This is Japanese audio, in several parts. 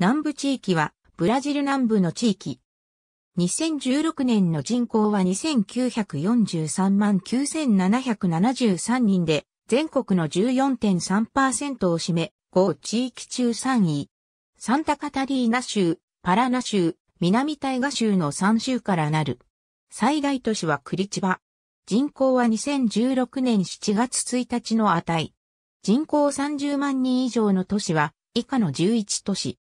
南部地域はブラジル南部の地域。2016年の人口は2943万9773人で、全国の14.3%を占め、5地域中3位。サンタカタリーナ州、パラナ州、南タイガ州の3州からなる。最大都市はクリチバ。人口は2016年7月1日の値。人口30万人以上の都市は以下の11都市。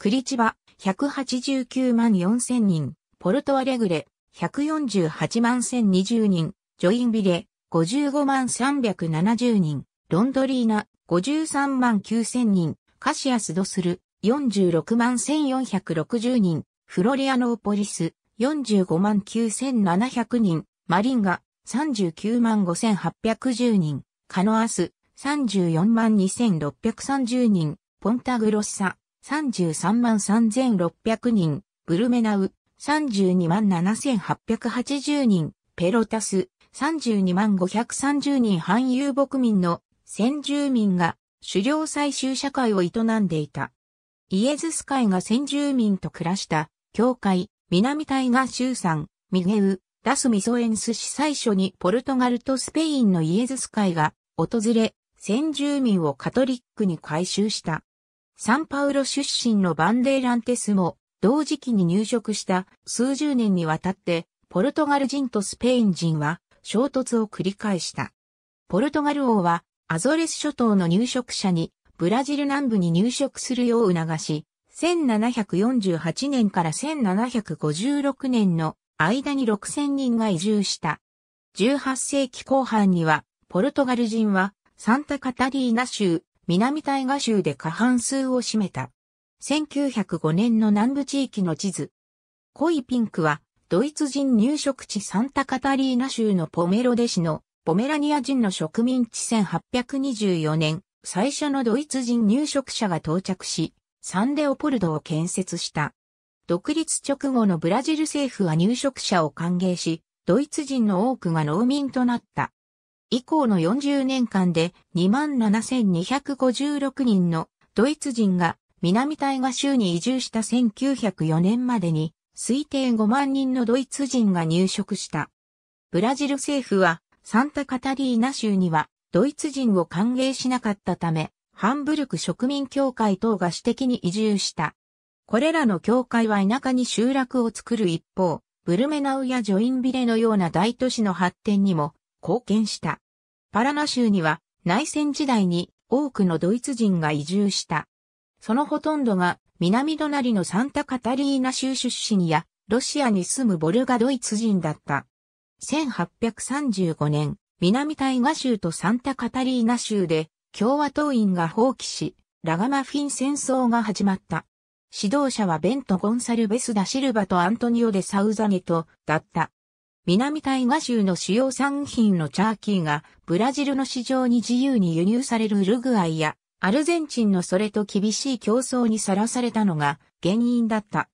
クリチバ、189万4000人、ポルトアレグレ、148万1020人、ジョインビレ、55万370人、ロンドリーナ、53万9000人、カシアスドスル、46万1460人、フロリアノーポリス、45万9700人、マリンガ、39万5810人、カノアス、34万2630人、ポンタグロッサ、33万3600人、ブルメナウ、32万7880人、ペロタス、32万530人反遊牧民の先住民が狩猟採集社会を営んでいた。イエズス会が先住民と暮らした、教会、南タイガ州産、ミゲウ、ダスミソエンス市最初にポルトガルとスペインのイエズス会が訪れ、先住民をカトリックに改修した。サンパウロ出身のバンデーランテスも、同時期に入植した数十年にわたって、ポルトガル人とスペイン人は衝突を繰り返した。ポルトガル王はアゾレス諸島の入植者にブラジル南部に入植するよう促し、1748年から1756年の間に6000人が移住した。18世紀後半には、ポルトガル人はサンタカタリーナ州南大河州で過半数を占めた。1905年の南部地域の地図。濃いピンクは、ドイツ人入植地サンタカタリーナ州のポメロデ市のポメラニア人の植民地1824年、最初のドイツ人入植者が到着し、サンレオポルドを建設した。独立直後のブラジル政府は入植者を歓迎し、ドイツ人の多くが農民となった。以降の40年間で27,256人のドイツ人が南大河州に移住した1904年までに推定5万人のドイツ人が入植した。ブラジル政府はサンタカタリーナ州にはドイツ人を歓迎しなかったため、ハンブルク植民協会等が私的に移住した。これらの協会は田舎に集落を作る一方、ブルメナウやジョインビレのような大都市の発展にも貢献した。パラナ州には内戦時代に多くのドイツ人が移住した。そのほとんどが南隣のサンタカタリーナ州出身やロシアに住むボルガドイツ人だった。1835年、南タイガ州とサンタカタリーナ州で共和党員が放棄し、ラガマフィン戦争が始まった。指導者はベント・ゴンサルベス・ダ・シルバとアントニオ・デ・サウザネトだった。南タイガ州の主要産品のチャーキーがブラジルの市場に自由に輸入されるウルグアイやアルゼンチンのそれと厳しい競争にさらされたのが原因だった。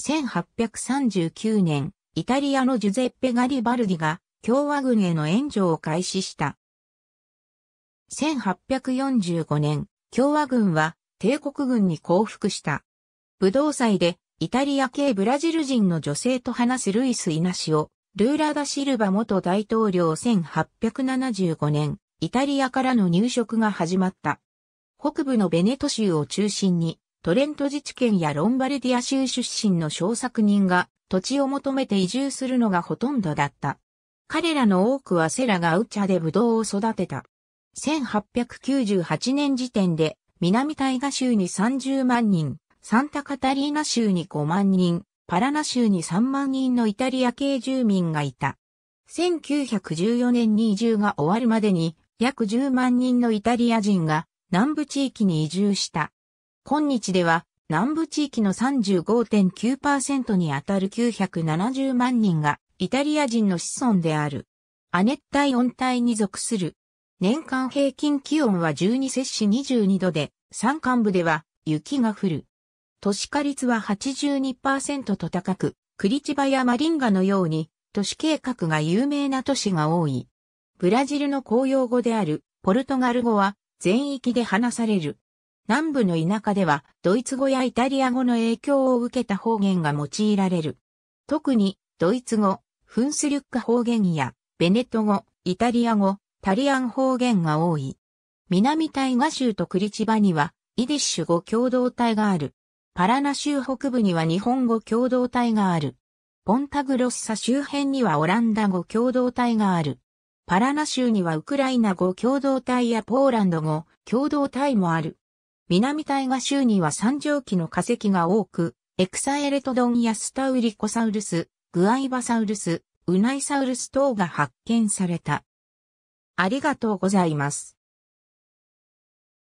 1839年、イタリアのジュゼッペ・ガリバルディが共和軍への援助を開始した。1845年、共和軍は帝国軍に降伏した。武道祭でイタリア系ブラジル人の女性と話すルイス・イナシオ、ルーラ・ダ・シルバ元大統領1875年、イタリアからの入植が始まった。北部のベネト州を中心に、トレント自治県やロンバルディア州出身の小作人が土地を求めて移住するのがほとんどだった。彼らの多くはセラがウチャでブドウを育てた。1898年時点で南タイガ州に30万人、サンタカタリーナ州に5万人、パラナ州に3万人のイタリア系住民がいた。1914年に移住が終わるまでに約10万人のイタリア人が南部地域に移住した。今日では南部地域の35.9%にあたる970万人がイタリア人の子孫である。亜熱帯温帯に属する。年間平均気温は12摂氏22度で、山間部では雪が降る。都市化率は82%と高く、クリチバやマリンガのように、都市計画が有名な都市が多い。ブラジルの公用語である、ポルトガル語は、全域で話される。南部の田舎では、ドイツ語やイタリア語の影響を受けた方言が用いられる。特に、ドイツ語、フンスリュッカ方言や、ベネット語、イタリア語、タリアン方言が多い。南タイガ州とクリチバには、イディッシュ語共同体がある。パラナ州北部には日本語共同体がある。ポンタグロッサ周辺にはオランダ語共同体がある。パラナ州にはウクライナ語共同体やポーランド語共同体もある。南大河州には三畳紀の化石が多く、エクサエレトドンやスタウリコサウルス、グアイバサウルス、ウナイサウルス等が発見された。ありがとうございます。